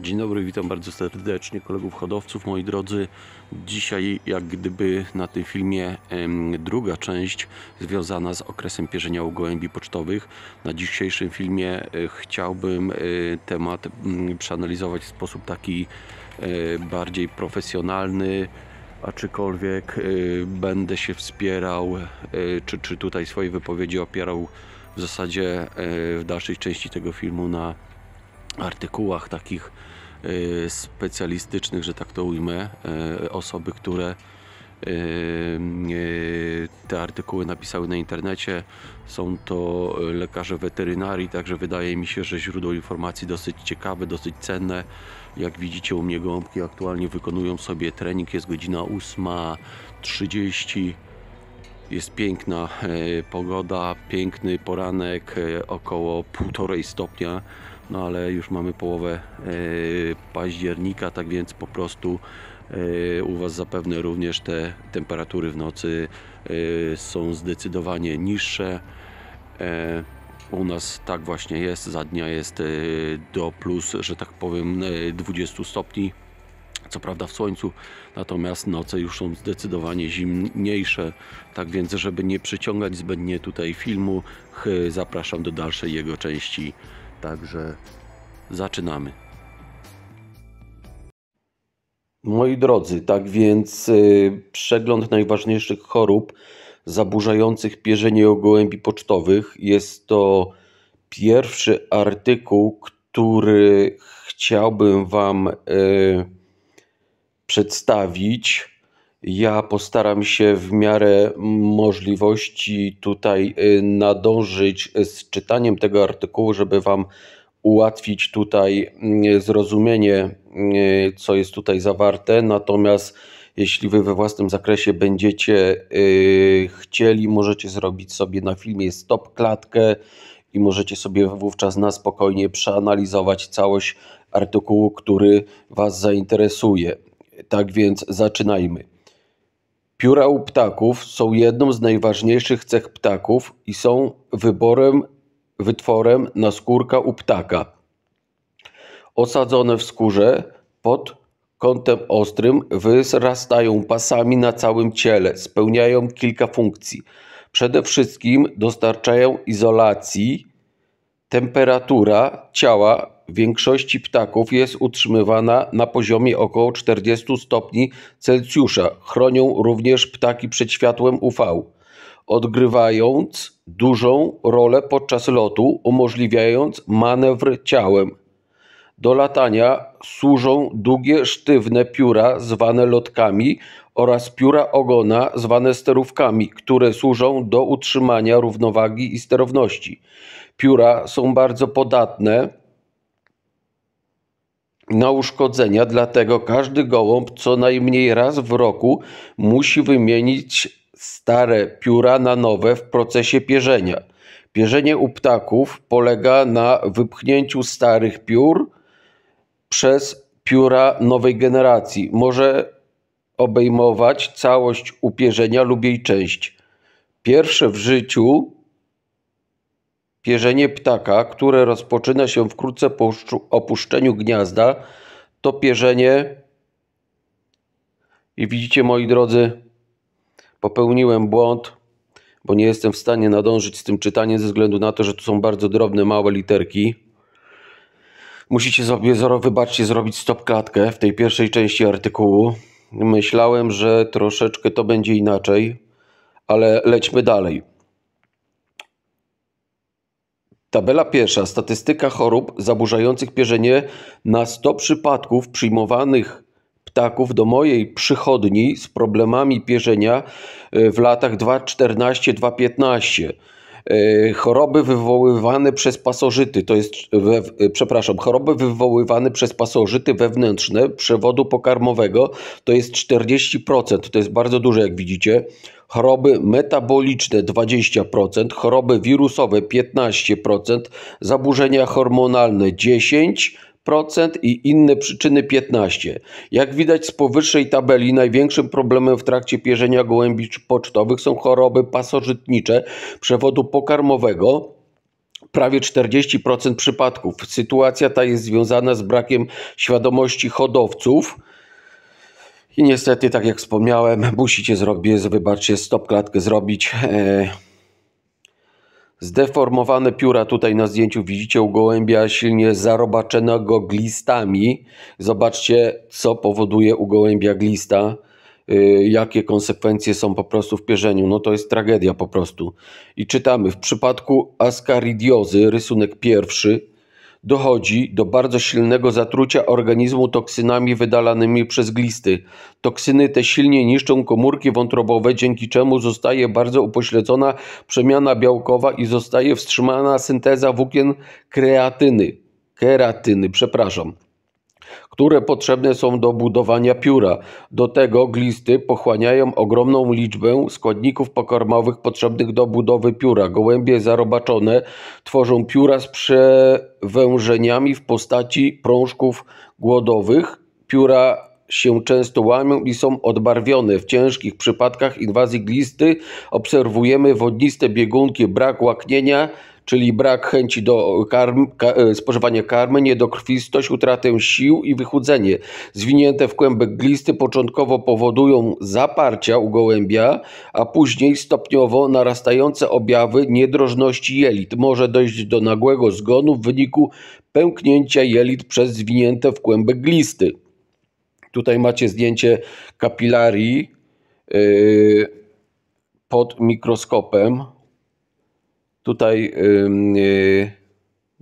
Dzień dobry, witam bardzo serdecznie kolegów hodowców, moi drodzy. Dzisiaj jak gdyby na tym filmie druga część związana z okresem pierzenia u gołębi pocztowych. Na dzisiejszym filmie e, chciałbym e, temat mm, przeanalizować w sposób taki e, bardziej profesjonalny, aczkolwiek będę się wspierał, czy, czy tutaj swoje wypowiedzi opierał w zasadzie w dalszej części tego filmu na artykułach takich Y, specjalistycznych, że tak to ujmę, y, osoby, które y, te artykuły napisały na internecie. Są to lekarze weterynarii, także wydaje mi się, że źródło informacji dosyć ciekawe, dosyć cenne. Jak widzicie u mnie gołąbki aktualnie wykonują sobie trening, jest godzina 8.30. Jest piękna pogoda, piękny poranek, około 1,5 stopnia no ale już mamy połowę e, października, tak więc po prostu e, u Was zapewne również te temperatury w nocy e, są zdecydowanie niższe. U nas tak właśnie jest, za dnia jest do plus, że tak powiem, 20 stopni, co prawda w słońcu, natomiast noce już są zdecydowanie zimniejsze, tak więc żeby nie przyciągać zbędnie tutaj filmu, zapraszam do dalszej jego części Także zaczynamy. Moi drodzy, tak więc y, przegląd najważniejszych chorób zaburzających pierzenie u gołębi pocztowych. Jest to pierwszy artykuł, który chciałbym Wam y, przedstawić. Ja postaram się w miarę możliwości tutaj y, nadążyć z czytaniem tego artykułu, żeby Wam ułatwić tutaj y, zrozumienie, y, co jest tutaj zawarte. Natomiast jeśli Wy we własnym zakresie będziecie chcieli, możecie zrobić sobie na filmie stop klatkę i możecie sobie wówczas na spokojnie przeanalizować całość artykułu, który Was zainteresuje. Tak więc zaczynajmy. Pióra u ptaków są jedną z najważniejszych cech ptaków i są wyborem wytworem skórka u ptaka. Osadzone w skórze pod kątem ostrym wyrastają pasami na całym ciele, spełniają kilka funkcji. Przede wszystkim dostarczają izolacji, temperatura ciała większości ptaków jest utrzymywana na poziomie około 40 stopni Celsjusza. Chronią również ptaki przed światłem UV, odgrywając dużą rolę podczas lotu, umożliwiając manewr ciałem. Do latania służą długie, sztywne pióra zwane lotkami oraz pióra ogona zwane sterówkami, które służą do utrzymania równowagi i sterowności. Pióra są bardzo podatne na uszkodzenia, dlatego każdy gołąb co najmniej raz w roku musi wymienić stare pióra na nowe w procesie pierzenia. Pierzenie u ptaków polega na wypchnięciu starych piór przez pióra nowej generacji. Może obejmować całość upierzenia lub jej część. Pierwsze w życiu Pierzenie ptaka, które rozpoczyna się wkrótce po opuszczeniu gniazda, to pierzenie. I widzicie, moi drodzy, popełniłem błąd, bo nie jestem w stanie nadążyć z tym czytaniem ze względu na to, że to są bardzo drobne, małe literki. Musicie sobie, wybaczcie, zrobić stop klatkę w tej pierwszej części artykułu. Myślałem, że troszeczkę to będzie inaczej, ale lećmy dalej. Tabela pierwsza. Statystyka chorób zaburzających pierzenie na 100 przypadków przyjmowanych ptaków do mojej przychodni z problemami pierzenia e, w latach 2014-2015. Y, choroby wywoływane przez pasożyty, to jest, we, y, przepraszam, choroby wywoływane przez pasożyty wewnętrzne przewodu pokarmowego to jest 40%, to jest bardzo duże jak widzicie, choroby metaboliczne 20%, choroby wirusowe 15%, zaburzenia hormonalne 10%, i inne przyczyny 15. Jak widać z powyższej tabeli, największym problemem w trakcie pierzenia gołębi pocztowych są choroby pasożytnicze przewodu pokarmowego, prawie 40% przypadków. Sytuacja ta jest związana z brakiem świadomości hodowców. I niestety, tak jak wspomniałem, musicie zrobić, wybaczcie, stop klatkę zrobić. Eee Zdeformowane pióra tutaj na zdjęciu widzicie u gołębia silnie zarobaczonego glistami. Zobaczcie, co powoduje u gołębia glista, y, jakie konsekwencje są po prostu w pierzeniu. No to jest tragedia po prostu. I czytamy, w przypadku askaridiozy, rysunek pierwszy, Dochodzi do bardzo silnego zatrucia organizmu toksynami wydalanymi przez glisty. Toksyny te silnie niszczą komórki wątrobowe, dzięki czemu zostaje bardzo upośledzona przemiana białkowa i zostaje wstrzymana synteza włókien kreatyny. Keratyny, przepraszam które potrzebne są do budowania pióra. Do tego glisty pochłaniają ogromną liczbę składników pokarmowych potrzebnych do budowy pióra. Gołębie zarobaczone tworzą pióra z przewężeniami w postaci prążków głodowych. Pióra się często łamią i są odbarwione. W ciężkich przypadkach inwazji glisty obserwujemy wodniste biegunki, brak łaknienia, czyli brak chęci do karm, ka, e, spożywania karmy, niedokrwistość, utratę sił i wychudzenie. Zwinięte w kłębek glisty początkowo powodują zaparcia u gołębia, a później stopniowo narastające objawy niedrożności jelit. Może dojść do nagłego zgonu w wyniku pęknięcia jelit przez zwinięte w kłębek glisty. Tutaj macie zdjęcie kapilarii yy, pod mikroskopem tutaj yy,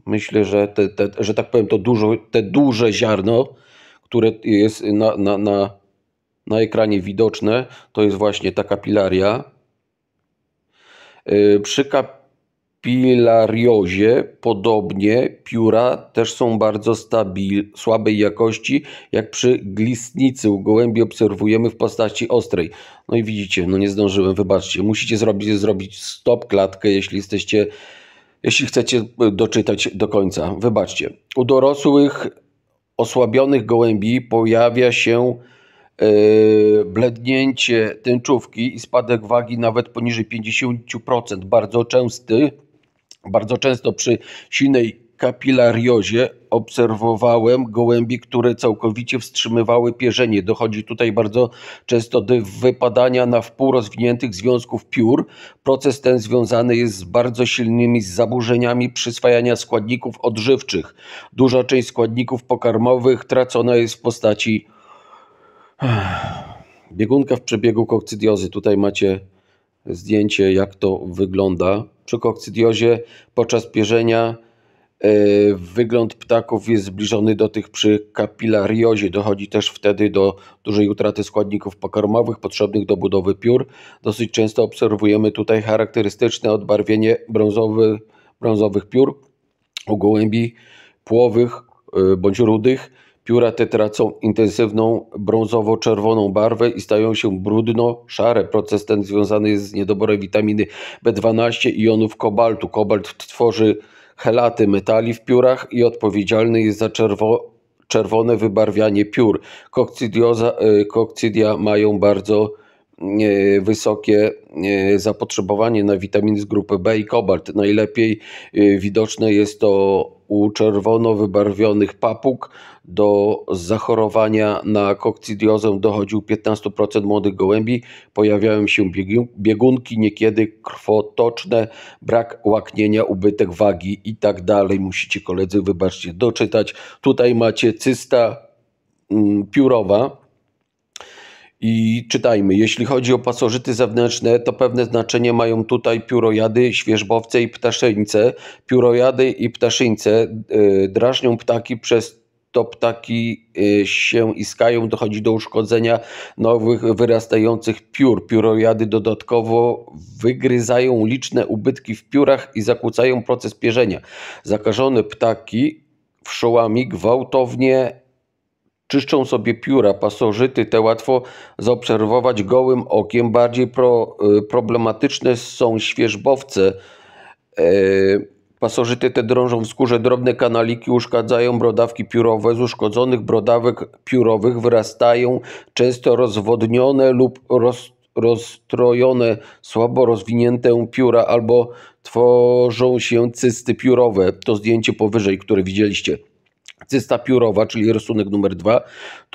myślę, że, te, te, że tak powiem, to dużo, te duże ziarno, które jest na, na, na, na ekranie widoczne, to jest właśnie ta kapilaria. Yy, przy kap pilariozie podobnie pióra też są bardzo stabil, słabej jakości, jak przy glistnicy u gołębi obserwujemy w postaci ostrej. No i widzicie, no nie zdążyłem, wybaczcie. Musicie zrobić, zrobić stop klatkę, jeśli jesteście, jeśli chcecie e, doczytać do końca. Wybaczcie. U dorosłych osłabionych gołębi pojawia się Yy, blednięcie tęczówki i spadek wagi nawet poniżej 50%, bardzo częsty bardzo często przy silnej kapilariozie obserwowałem gołębi, które całkowicie wstrzymywały pierzenie. Dochodzi tutaj bardzo często do wypadania na wpół rozwiniętych związków piór. Proces ten związany jest z bardzo silnymi zaburzeniami przyswajania składników odżywczych. Duża część składników pokarmowych tracona jest w postaci biegunka w przebiegu kokcydiozy. Tutaj macie zdjęcie, jak to wygląda przy kokcydiozie podczas pierzenia e, wygląd ptaków jest zbliżony do tych przy kapilariozie. Dochodzi też wtedy do dużej utraty składników pokarmowych potrzebnych do budowy piór. Dosyć często obserwujemy tutaj charakterystyczne odbarwienie brązowy, brązowych piór u gołębi płowych e, bądź rudych Pióra te tracą intensywną brązowo-czerwoną barwę i stają się brudno-szare. Proces ten związany jest z niedoborem witaminy B12 i jonów kobaltu. Kobalt tworzy helaty metali w piórach i odpowiedzialny jest za czerwo czerwone wybarwianie piór. Kokcydioza, e, kokcydia mają bardzo E, wysokie e, zapotrzebowanie na witaminy z grupy B i kobalt. Najlepiej e, widoczne jest to u czerwono wybarwionych papug do zachorowania na kokcydiozę dochodził 15% młodych gołębi. Pojawiają się biegunki, niekiedy krwotoczne, brak łaknienia, ubytek wagi i tak dalej. Musicie koledzy, wybaczcie, doczytać. Tutaj macie cysta mm, piórowa i czytajmy, jeśli chodzi o pasożyty zewnętrzne, to pewne znaczenie mają tutaj piórojady, świeżbowce i ptaszeńce. Piórojady i ptaszeńce e, drażnią ptaki przez to ptaki e, się iskają, dochodzi do uszkodzenia nowych wyrastających piór. Piórojady dodatkowo wygryzają liczne ubytki w piórach i zakłócają proces pierzenia. Zakażone ptaki wszołami gwałtownie Czyszczą sobie pióra pasożyty, te łatwo zaobserwować gołym okiem. Bardziej pro, y, problematyczne są świeżbowce. E, pasożyty te drążą w skórze drobne kanaliki, uszkadzają brodawki piórowe. Z uszkodzonych brodawek piórowych wyrastają często rozwodnione lub roz, rozstrojone, słabo rozwinięte pióra albo tworzą się cysty piórowe. To zdjęcie powyżej, które widzieliście. Cysta piórowa, czyli rysunek numer dwa,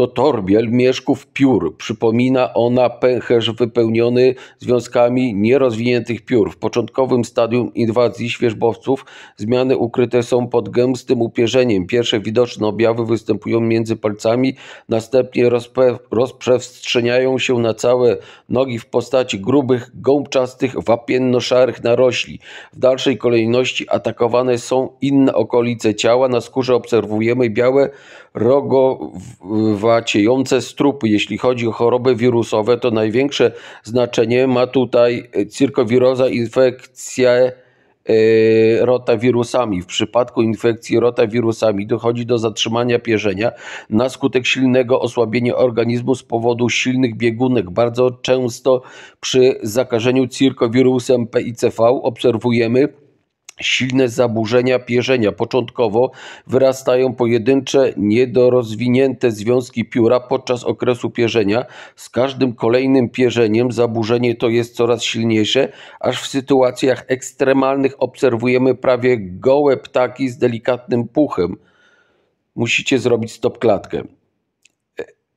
to torbiel mieszków piór. Przypomina ona pęcherz wypełniony związkami nierozwiniętych piór. W początkowym stadium inwazji świeżbowców zmiany ukryte są pod gęstym upierzeniem. Pierwsze widoczne objawy występują między palcami, następnie rozpe- rozprzestrzeniają się na całe nogi w postaci grubych, gąbczastych, wapienno-szarych narośli. W dalszej kolejności atakowane są inne okolice ciała. Na skórze obserwujemy białe rogowa ciała ciejące strupy. Jeśli chodzi o choroby wirusowe, to największe znaczenie ma tutaj e, cyrkowiroza, infekcja e, rotawirusami. W przypadku infekcji rotawirusami dochodzi do zatrzymania pierzenia na skutek silnego osłabienia organizmu z powodu silnych biegunek. Bardzo często przy zakażeniu cirkowirusem PICV obserwujemy silne zaburzenia pierzenia. Początkowo wyrastają pojedyncze, niedorozwinięte związki pióra podczas okresu pierzenia. Z każdym kolejnym pierzeniem zaburzenie to jest coraz silniejsze, aż w sytuacjach ekstremalnych obserwujemy prawie gołe ptaki z delikatnym puchem. Musicie zrobić stop klatkę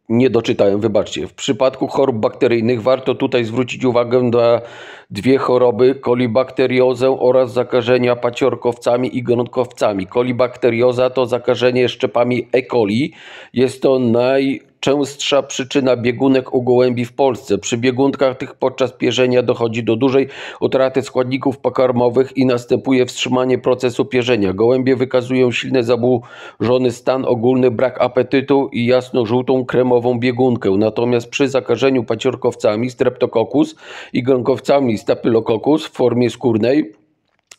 nie doczytałem, wybaczcie. W przypadku chorób bakteryjnych warto tutaj zwrócić uwagę na dwie choroby, kolibakteriozę oraz zakażenia paciorkowcami i gonotkowcami. Kolibakterioza to zakażenie szczepami E. coli. Jest to naj częstsza przyczyna biegunek u gołębi w Polsce. Przy biegunkach tych podczas pierzenia dochodzi do dużej utraty składników pokarmowych i następuje wstrzymanie procesu pierzenia. Gołębie wykazują silny zaburzony stan ogólny, brak apetytu i jasno-żółtą kremową biegunkę. Natomiast przy zakażeniu paciorkowcami streptokokus i gronkowcami stapylokokus w formie skórnej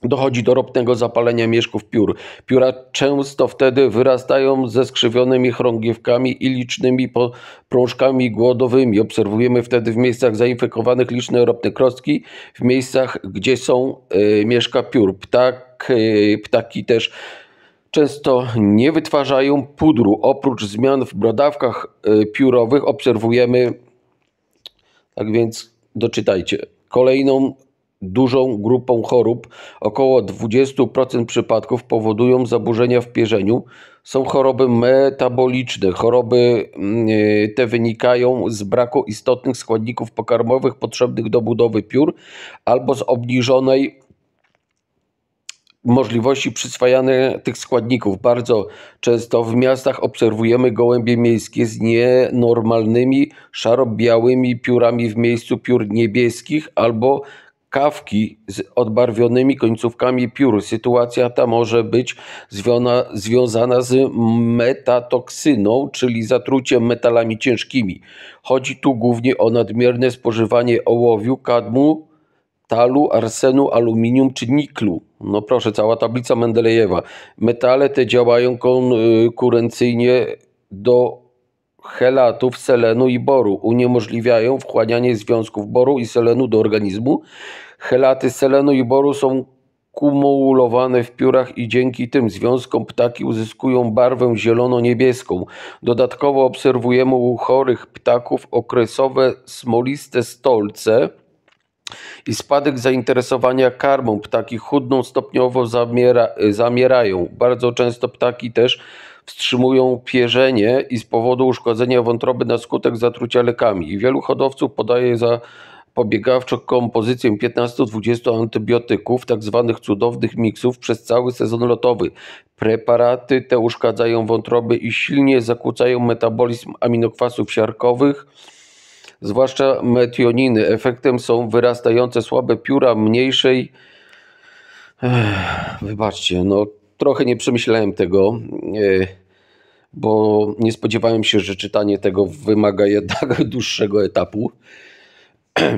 Dochodzi do ropnego zapalenia mieszków piór. Pióra często wtedy wyrastają ze skrzywionymi chrągiewkami i licznymi prążkami głodowymi. Obserwujemy wtedy w miejscach zainfekowanych liczne ropne krostki, w miejscach, gdzie są y, mieszka piór. Ptak, y, ptaki też często nie wytwarzają pudru. Oprócz zmian w brodawkach y, piórowych obserwujemy, tak więc doczytajcie, kolejną dużą grupą chorób, około 20% przypadków powodują zaburzenia w pierzeniu. Są choroby metaboliczne. Choroby mm, e, te wynikają z braku istotnych składników pokarmowych potrzebnych do budowy piór albo z obniżonej możliwości przyswajania tych składników. Bardzo często w miastach obserwujemy gołębie miejskie z nienormalnymi, szaro-białymi piórami w miejscu piór niebieskich albo kawki z odbarwionymi końcówkami piór. Sytuacja ta może być zwiona, związana z metatoksyną, czyli zatruciem metalami ciężkimi. Chodzi tu głównie o nadmierne spożywanie ołowiu, kadmu, talu, arsenu, aluminium czy niklu. No proszę, cała tablica Mendelejewa. Metale te działają konkurencyjnie do chelatów selenu i boru. Uniemożliwiają wchłanianie związków boru i selenu do organizmu, Helaty, selenu i boru są kumulowane w piórach i dzięki tym związkom ptaki uzyskują barwę zielono-niebieską. Dodatkowo obserwujemy u chorych ptaków okresowe smoliste stolce i spadek zainteresowania karmą. Ptaki chudną stopniowo zamiera, zamierają. Bardzo często ptaki też wstrzymują pierzenie i z powodu uszkodzenia wątroby na skutek zatrucia lekami. I wielu hodowców podaje za pobiegawczo-kompozycję 15-20 antybiotyków, tzw. Tak cudownych miksów, przez cały sezon lotowy. Preparaty te uszkadzają wątroby i silnie zakłócają metabolizm aminokwasów siarkowych, zwłaszcza metioniny. Efektem są wyrastające słabe pióra mniejszej. Ech, wybaczcie, no trochę nie przemyślałem tego. E, bo nie spodziewałem się, że czytanie tego wymaga jednak dłuższego etapu.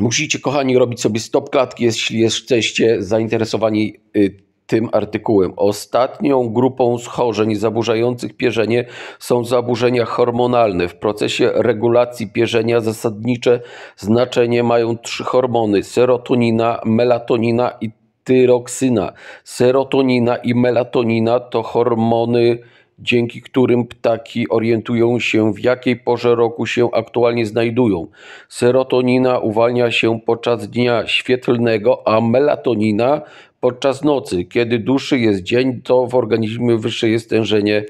Musicie, kochani, robić sobie stop klatki, jeśli jesteście zainteresowani y, tym artykułem. Ostatnią grupą schorzeń zaburzających pierzenie są zaburzenia hormonalne. W procesie regulacji pierzenia zasadnicze znaczenie mają trzy hormony: serotonina, melatonina i tyroksyna. Serotonina i melatonina to hormony dzięki którym ptaki orientują się w jakiej porze roku się aktualnie znajdują. Serotonina uwalnia się podczas dnia świetlnego, a melatonina podczas nocy. Kiedy dłuższy jest dzień, to w organizmie wyższe jest stężenie.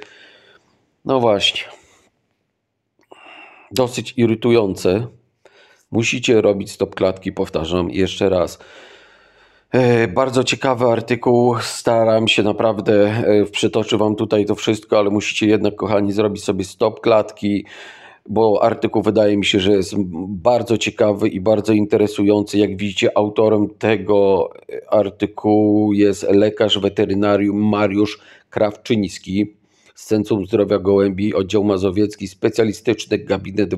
No właśnie. Dosyć irytujące. Musicie robić stop klatki, powtarzam jeszcze raz. E, bardzo ciekawy artykuł. Staram się naprawdę, e, przytoczę Wam tutaj to wszystko, ale musicie jednak, kochani, zrobić sobie stop klatki, bo artykuł wydaje mi się, że jest bardzo ciekawy i bardzo interesujący. Jak widzicie, autorem tego e, artykułu jest lekarz weterynarium Mariusz Krawczyński z Centrum Zdrowia Gołębi, Oddział Mazowiecki, specjalistyczny gabinet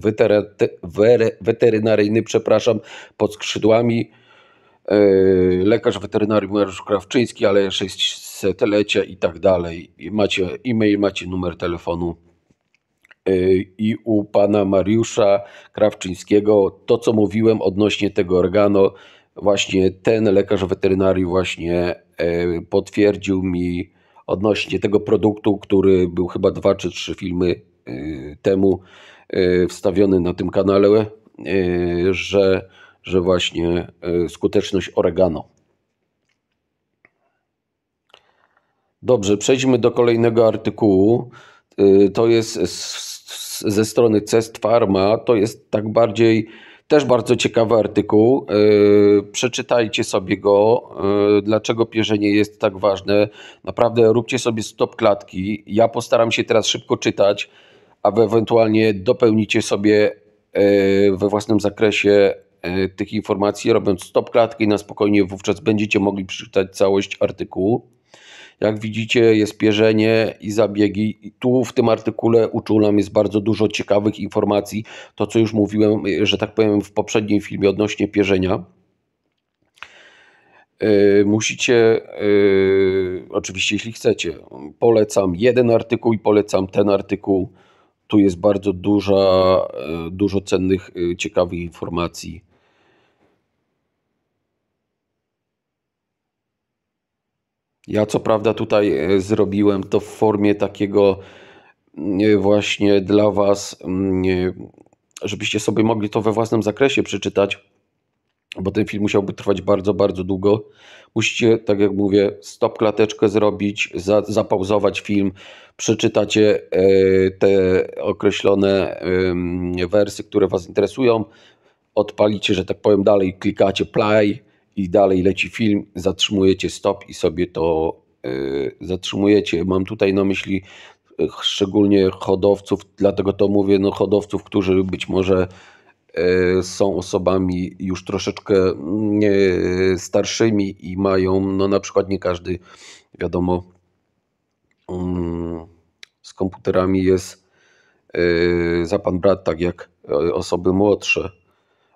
weterynaryjny, przepraszam, pod skrzydłami Yy, lekarz weterynarii Mariusz Krawczyński, ale 600-lecia i tak dalej. Macie e-mail, macie numer telefonu. Yy, I u pana Mariusza Krawczyńskiego to, co mówiłem odnośnie tego organo, właśnie ten lekarz weterynarii właśnie yy, potwierdził mi odnośnie tego produktu, który był chyba dwa czy trzy filmy temu wstawiony na tym kanale, że że właśnie e, skuteczność oregano. Dobrze, przejdźmy do kolejnego artykułu. E, to jest ze strony Cest Pharma. To jest tak bardziej, też bardzo ciekawy artykuł. E, przeczytajcie sobie go. Dlaczego pierzenie jest tak ważne? Naprawdę róbcie sobie stop klatki. Ja postaram się teraz szybko czytać, a ewentualnie dopełnicie sobie we własnym zakresie E, tych informacji, robiąc stop klatki i na spokojnie wówczas będziecie mogli przeczytać całość artykułu. Jak widzicie, jest pierzenie i zabiegi. I tu w tym artykule uczulam jest bardzo dużo ciekawych informacji. To, co już mówiłem, e, że tak powiem, w poprzednim filmie odnośnie pierzenia. Yy, musicie, yy, oczywiście, jeśli chcecie, polecam jeden artykuł i polecam ten artykuł. Tu jest bardzo duża, dużo cennych, ciekawych informacji. Ja co prawda tutaj e, zrobiłem to w formie takiego e, właśnie dla Was, mm, e, żebyście sobie mogli to we własnym zakresie przeczytać, bo ten film musiałby trwać bardzo, bardzo długo. Musicie, tak jak mówię, stop klateczkę zrobić, za, zapauzować film, przeczytacie te określone wersy, które Was interesują, odpalicie, że tak powiem, dalej, klikacie play, i dalej leci film, zatrzymujecie stop i sobie to e, zatrzymujecie. Mam tutaj na myśli e, szczególnie hodowców, dlatego to mówię, no hodowców, którzy być może e, są osobami już troszeczkę mm, starszymi i mają, no na przykład nie każdy, wiadomo, mm, z komputerami jest za pan brat, tak jak osoby młodsze.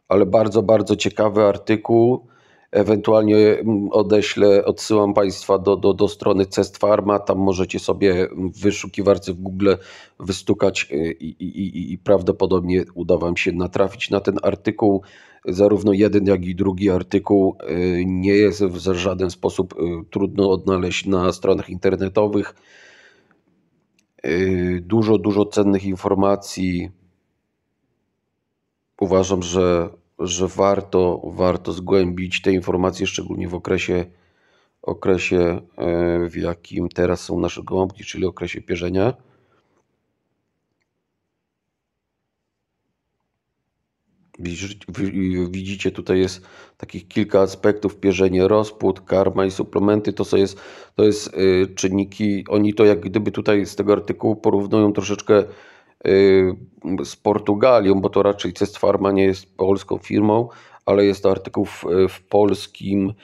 Ale bardzo, bardzo ciekawy artykuł Ewentualnie mm, odeślę, odsyłam Państwa do, do, do strony Cest Pharma. Tam możecie sobie w wyszukiwarce w Google wystukać y, i, i, i, i prawdopodobnie uda Wam się natrafić na ten artykuł. Zarówno jeden, jak i drugi artykuł y, nie jest w żaden sposób y, trudno odnaleźć na stronach internetowych. Dużo, dużo cennych informacji. Uważam, że że warto, warto zgłębić te informacje, szczególnie w okresie, okresie, e, w jakim teraz są nasze gołąbki, czyli okresie pierzenia. Widzicie, tutaj jest takich kilka aspektów: pierzenie, rozpód, karma i suplementy. To, co jest, to jest e, czynniki. Oni to jak gdyby tutaj z tego artykułu porównują troszeczkę Y, z Portugalią, bo to raczej Cest Pharma nie jest polską firmą, ale jest to artykuł w, w polskim,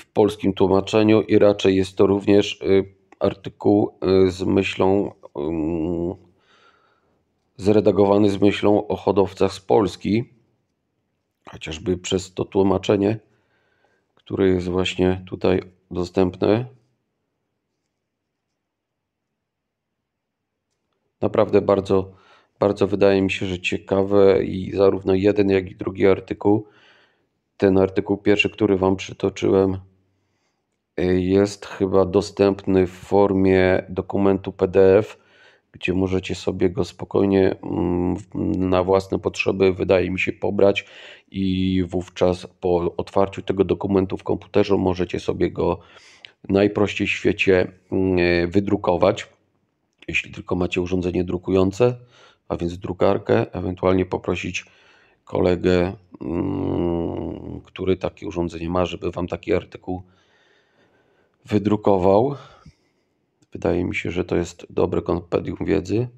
w polskim tłumaczeniu i raczej jest to również y, artykuł y, z myślą zredagowany z myślą o hodowcach z Polski, chociażby przez to tłumaczenie, które jest właśnie tutaj dostępne. naprawdę bardzo, bardzo wydaje mi się, że ciekawe i zarówno jeden, jak i drugi artykuł. Ten artykuł pierwszy, który Wam przytoczyłem, y, jest chyba dostępny w formie dokumentu PDF, gdzie możecie sobie go spokojnie mm, na własne potrzeby, wydaje mi się, pobrać i wówczas po otwarciu tego dokumentu w komputerze możecie sobie go najprościej w świecie mm, wydrukować jeśli tylko macie urządzenie drukujące, a więc drukarkę, ewentualnie poprosić kolegę, mm, który takie urządzenie ma, żeby Wam taki artykuł wydrukował. Wydaje mi się, że to jest dobre kompendium wiedzy.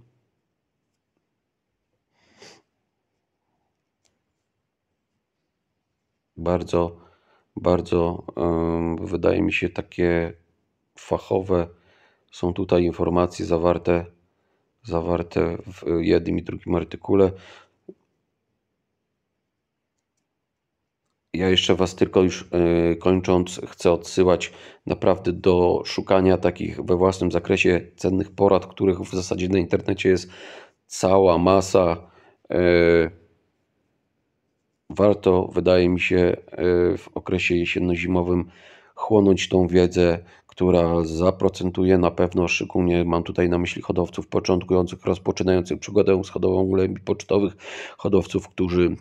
Bardzo, bardzo wydaje mi się takie fachowe są tutaj informacje zawarte, zawarte w jednym i drugim artykule. Ja jeszcze Was tylko już e, kończąc chcę odsyłać naprawdę do szukania takich we własnym zakresie cennych porad, których w zasadzie na internecie jest cała masa. E, warto, wydaje mi się, e, w okresie jesienno-zimowym chłonąć tą wiedzę, która zaprocentuje na pewno, szczególnie mam tutaj na myśli hodowców początkujących, rozpoczynających przygodę z hodową i pocztowych, hodowców, którzy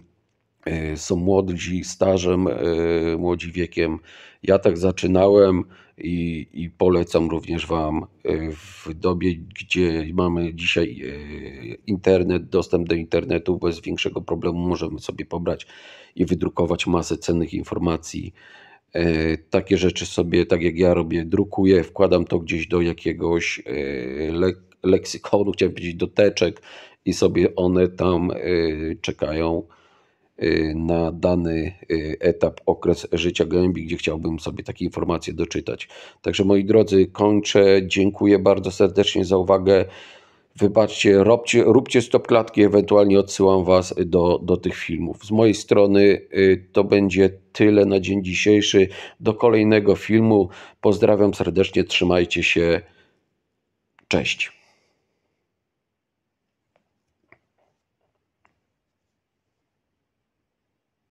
e, są młodzi stażem, e, młodzi wiekiem. Ja tak zaczynałem i, i, polecam również Wam e, w dobie, gdzie mamy dzisiaj internet, dostęp do internetu, bez większego problemu możemy sobie pobrać i wydrukować masę cennych informacji E, takie rzeczy sobie, tak jak ja robię, drukuję, wkładam to gdzieś do jakiegoś e, leksykonu, chciałem powiedzieć do teczek i sobie one tam e, czekają na dany etap, okres życia gołębi, gdzie chciałbym sobie takie informacje doczytać. Także moi drodzy, kończę. Dziękuję bardzo serdecznie za uwagę. Wybaczcie, róbcie, róbcie stop klatki, ewentualnie odsyłam Was do, do tych filmów. Z mojej strony y, to będzie tyle na dzień dzisiejszy. Do kolejnego filmu. Pozdrawiam serdecznie, trzymajcie się. Cześć.